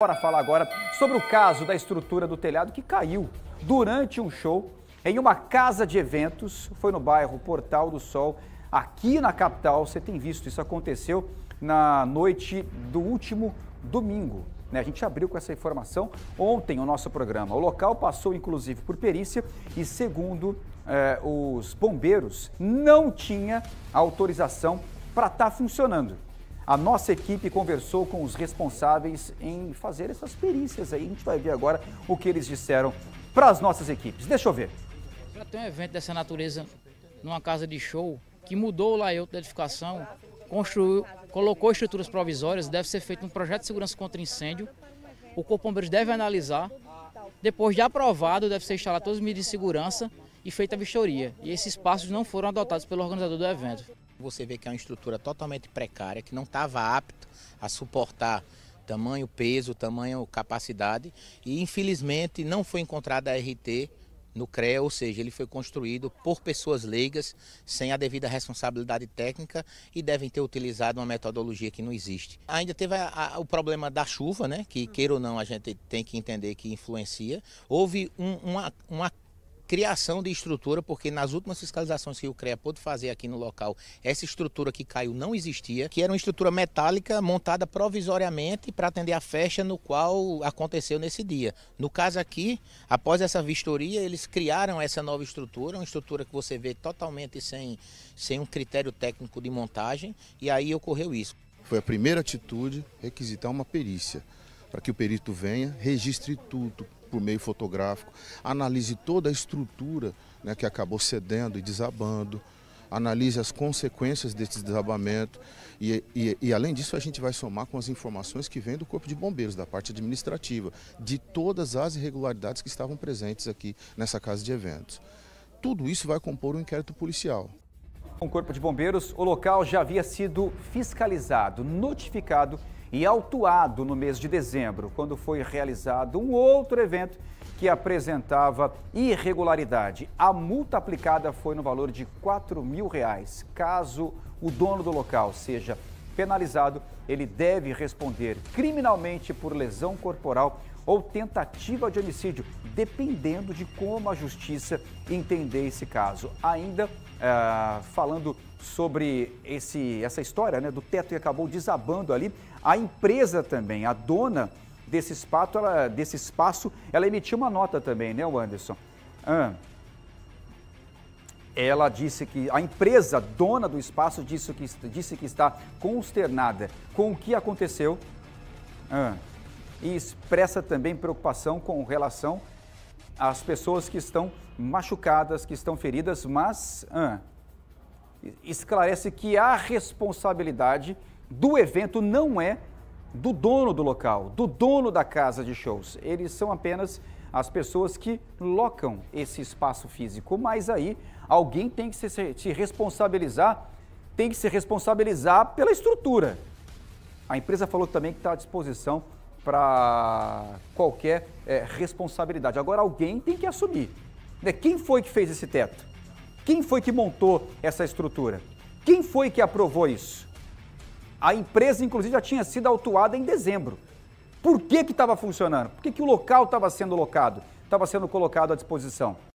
Bora falar agora sobre o caso da estrutura do telhado que caiu durante um show em uma casa de eventos. Foi no bairro Portal do Sol, aqui na capital. Você tem visto, isso aconteceu na noite do último domingo. Né? A gente abriu com essa informação ontem o nosso programa. O local passou inclusive por perícia e, segundo eh, os bombeiros, não tinha autorização para estar tá funcionando. A nossa equipe conversou com os responsáveis em fazer essas perícias aí. A gente vai ver agora o que eles disseram para as nossas equipes. Deixa eu ver. Já tem um evento dessa natureza numa casa de show que mudou o a da edificação, construiu, colocou estruturas provisórias, deve ser feito um projeto de segurança contra incêndio. O Corpo de Bombeiros deve analisar. Depois de aprovado, deve ser instalado todas as medidas de segurança e feita a vistoria. E esses passos não foram adotados pelo organizador do evento. Você vê que é uma estrutura totalmente precária, que não estava apta a suportar tamanho, peso, tamanho, capacidade. E infelizmente não foi encontrada a RT no CREA, ou seja, ele foi construído por pessoas leigas, sem a devida responsabilidade técnica e devem ter utilizado uma metodologia que não existe. Ainda teve a, a, o problema da chuva, né, que queira ou não a gente tem que entender que influencia. Houve um, uma, uma criação de estrutura, porque nas últimas fiscalizações que o CREA pôde fazer aqui no local, essa estrutura que caiu não existia, que era uma estrutura metálica montada provisoriamente para atender a festa no qual aconteceu nesse dia. No caso aqui, após essa vistoria, eles criaram essa nova estrutura, uma estrutura que você vê totalmente sem, sem um critério técnico de montagem, e aí ocorreu isso. Foi a primeira atitude requisitar uma perícia para que o perito venha, registre tudo por meio fotográfico, analise toda a estrutura né, que acabou cedendo e desabando, analise as consequências desse desabamento e, e, e, além disso, a gente vai somar com as informações que vêm do Corpo de Bombeiros, da parte administrativa, de todas as irregularidades que estavam presentes aqui nessa casa de eventos. Tudo isso vai compor um inquérito policial. Com o Corpo de Bombeiros, o local já havia sido fiscalizado, notificado e autuado no mês de dezembro, quando foi realizado um outro evento que apresentava irregularidade. A multa aplicada foi no valor de R$ mil, reais. caso o dono do local seja penalizado, ele deve responder criminalmente por lesão corporal ou tentativa de homicídio, dependendo de como a justiça entender esse caso. Ainda eh, falando sobre esse, essa história né, do teto que acabou desabando ali, a empresa também, a dona desse espaço, ela, desse espaço, ela emitiu uma nota também, né, Anderson? Ah, ela disse que a empresa dona do espaço disse que, disse que está consternada com o que aconteceu. Ah, e expressa também preocupação com relação às pessoas que estão machucadas, que estão feridas, mas ah, esclarece que a responsabilidade do evento não é do dono do local, do dono da casa de shows. Eles são apenas as pessoas que locam esse espaço físico. Mas aí alguém tem que se, se, responsabilizar, tem que se responsabilizar pela estrutura. A empresa falou também que está à disposição para qualquer é, responsabilidade. Agora, alguém tem que assumir. Né? Quem foi que fez esse teto? Quem foi que montou essa estrutura? Quem foi que aprovou isso? A empresa, inclusive, já tinha sido autuada em dezembro. Por que estava funcionando? Por que, que o local estava sendo locado? Estava sendo colocado à disposição?